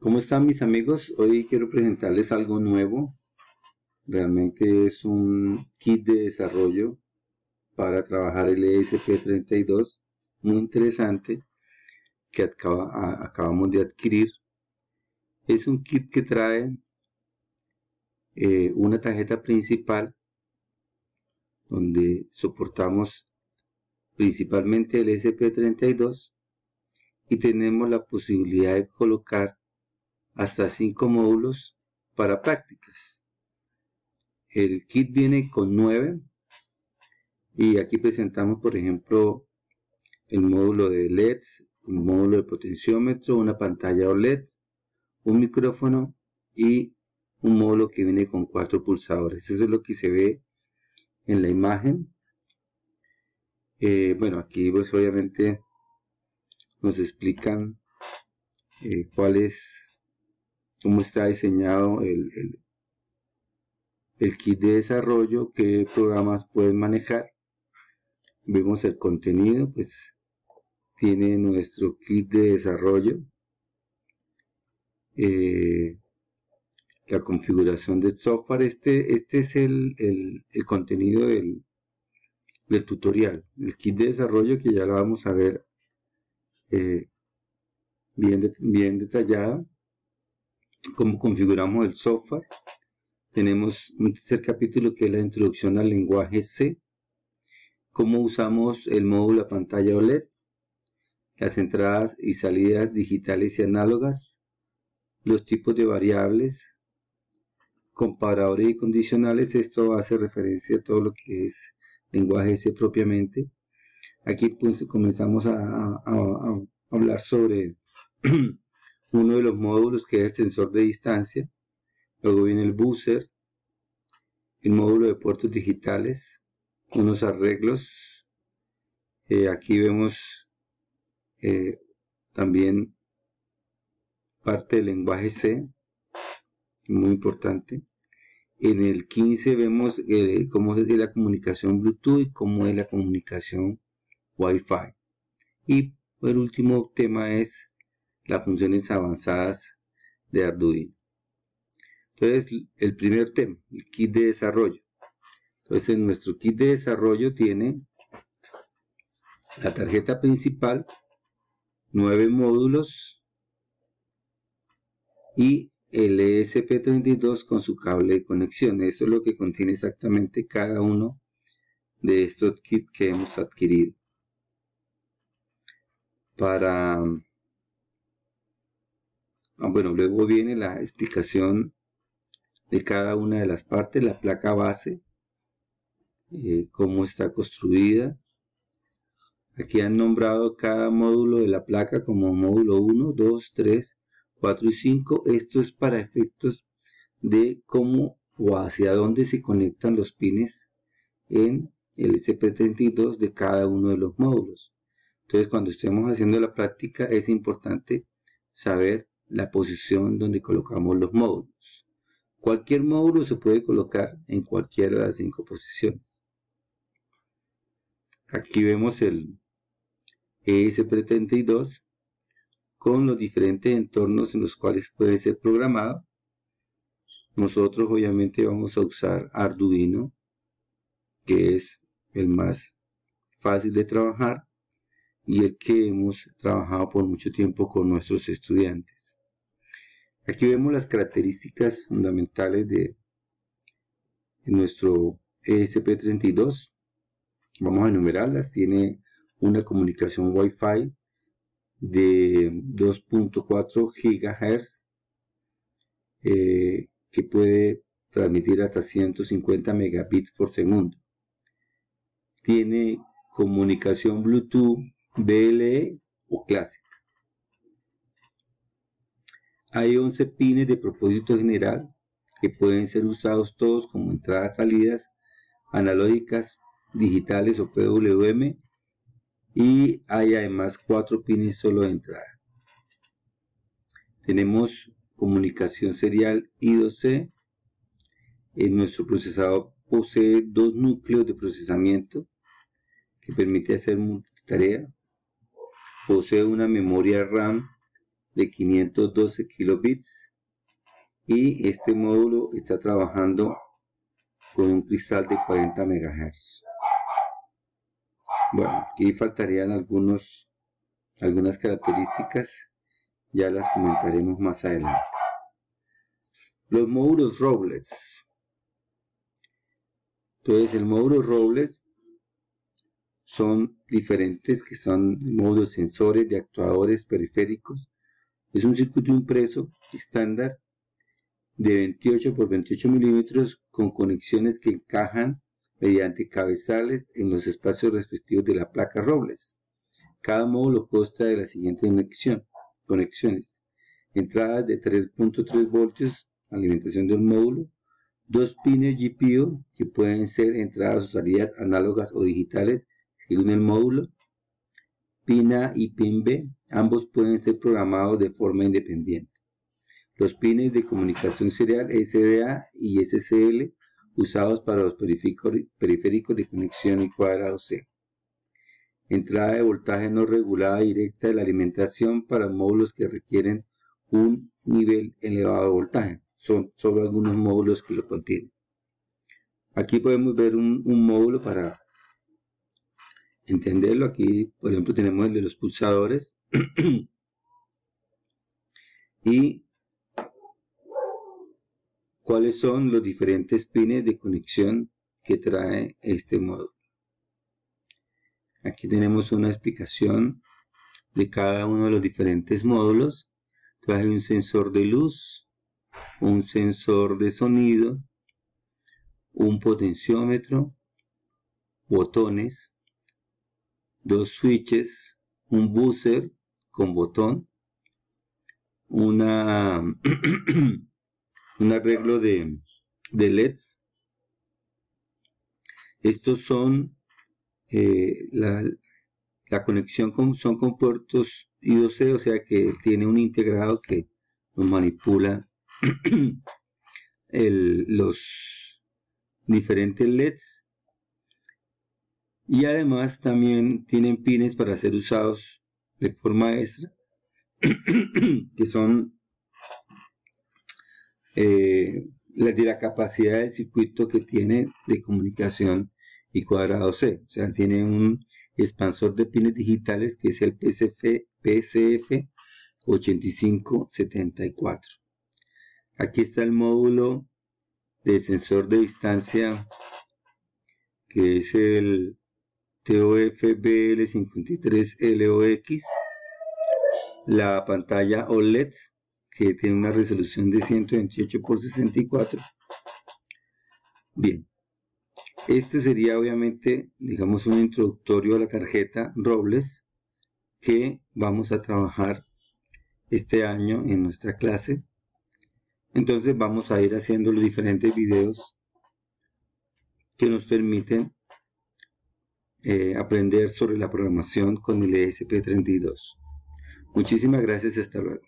¿Cómo están mis amigos? Hoy quiero presentarles algo nuevo. Realmente es un kit de desarrollo para trabajar el ESP32 muy interesante que acabamos de adquirir. Es un kit que trae eh, una tarjeta principal donde soportamos principalmente el esp 32 y tenemos la posibilidad de colocar hasta cinco módulos para prácticas. El kit viene con 9 y aquí presentamos, por ejemplo, el módulo de LEDs, un módulo de potenciómetro, una pantalla OLED, un micrófono y un módulo que viene con cuatro pulsadores. Eso es lo que se ve en la imagen. Eh, bueno, aquí pues obviamente nos explican eh, cuál es cómo está diseñado el, el, kit de desarrollo, qué programas pueden manejar. Vemos el contenido, pues tiene nuestro kit de desarrollo, eh, la configuración del software. Este, este es el, contenido del, tutorial, el kit de desarrollo que ya lo vamos a ver eh, bien, bien detallado cómo configuramos el software. Tenemos un tercer capítulo que es la introducción al lenguaje C, cómo usamos el módulo pantalla OLED, las entradas y salidas digitales y análogas, los tipos de variables, comparadores y condicionales, esto hace referencia a todo lo que es lenguaje C propiamente. Aquí pues comenzamos a hablar sobre uno de los módulos que es el sensor de distancia, luego viene el buzzer, el módulo de puertos digitales, unos arreglos, eh, aquí vemos eh, también parte del lenguaje C, muy importante. En el 15 vemos eh, cómo es la comunicación Bluetooth y cómo es la comunicación Wi-Fi. Y el último tema es las funciones avanzadas de Arduino. Entonces, el primer tema, el kit de desarrollo. Entonces, en nuestro kit de desarrollo tiene la tarjeta principal, nueve módulos y el ESP32 con su cable de conexión. Eso es lo que contiene exactamente cada uno de estos kits que hemos adquirido. Para Ah, bueno, luego viene la explicación de cada una de las partes, la placa base, eh, cómo está construida. Aquí han nombrado cada módulo de la placa como módulo 1, 2, 3, 4 y 5. Esto es para efectos de cómo o hacia dónde se conectan los pines en el SP32 de cada uno de los módulos. Entonces cuando estemos haciendo la práctica es importante saber la posición donde colocamos los módulos. Cualquier módulo se puede colocar en cualquiera de las cinco posiciones. Aquí vemos el ESP32 con los diferentes entornos en los cuales puede ser programado. Nosotros obviamente vamos a usar Arduino, que es el más fácil de trabajar y el que hemos trabajado por mucho tiempo con nuestros estudiantes. Aquí vemos las características fundamentales de nuestro ESP32. Vamos a enumerarlas. Tiene una comunicación Wi-Fi de 2.4 GHz eh, que puede transmitir hasta 150 megabits por segundo. Tiene comunicación Bluetooth BLE o clásica. Hay 11 pines de propósito general que pueden ser usados todos como entradas, salidas, analógicas, digitales o PWM y hay además 4 pines solo de entrada. Tenemos comunicación serial I2C. nuestro procesador posee dos núcleos de procesamiento que permite hacer multitarea. Posee una memoria RAM de 512 kilobits y este módulo está trabajando con un cristal de 40 MHz. Bueno, aquí faltarían algunos, algunas características, ya las comentaremos más adelante. Los módulos Robles. Entonces el módulo Robles son diferentes que son módulos sensores de actuadores periféricos es un circuito impreso estándar de 28 por 28 milímetros con conexiones que encajan mediante cabezales en los espacios respectivos de la placa robles. Cada módulo consta de las siguientes conexiones. Entradas de 3.3 voltios, alimentación del módulo. Dos pines GPIO que pueden ser entradas o salidas análogas o digitales según el módulo. Pin A y pin B, Ambos pueden ser programados de forma independiente. Los pines de comunicación serial SDA y SCL usados para los periféricos de conexión y cuadrado C. Entrada de voltaje no regulada directa de la alimentación para módulos que requieren un nivel elevado de voltaje. Son solo algunos módulos que lo contienen. Aquí podemos ver un módulo para entenderlo. Aquí, por ejemplo, tenemos el de los pulsadores. y cuáles son los diferentes pines de conexión que trae este módulo. Aquí tenemos una explicación de cada uno de los diferentes módulos. Trae un sensor de luz, un sensor de sonido, un potenciómetro, botones, dos switches, un buzzer, con botón, una un arreglo de, LEDs. Estos son eh, la, conexión con, son con puertos I2C, o sea que tiene un integrado que nos manipula los diferentes LEDs. Y además también tienen pines para ser usados de forma extra, que son eh, las de la capacidad del circuito que tiene de comunicación y cuadrado C. O sea, tiene un expansor de pines digitales que es el PCF, PCF 8574. Aquí está el módulo de sensor de distancia que es el tofbl 53 lox la pantalla OLED que tiene una resolución de 128 por 64. Bien, este sería obviamente, digamos, un introductorio a la tarjeta Robles que vamos a trabajar este año en nuestra clase. Entonces vamos a ir haciendo los diferentes videos que nos permiten eh, aprender sobre la programación con el ESP32. Muchísimas gracias, hasta luego.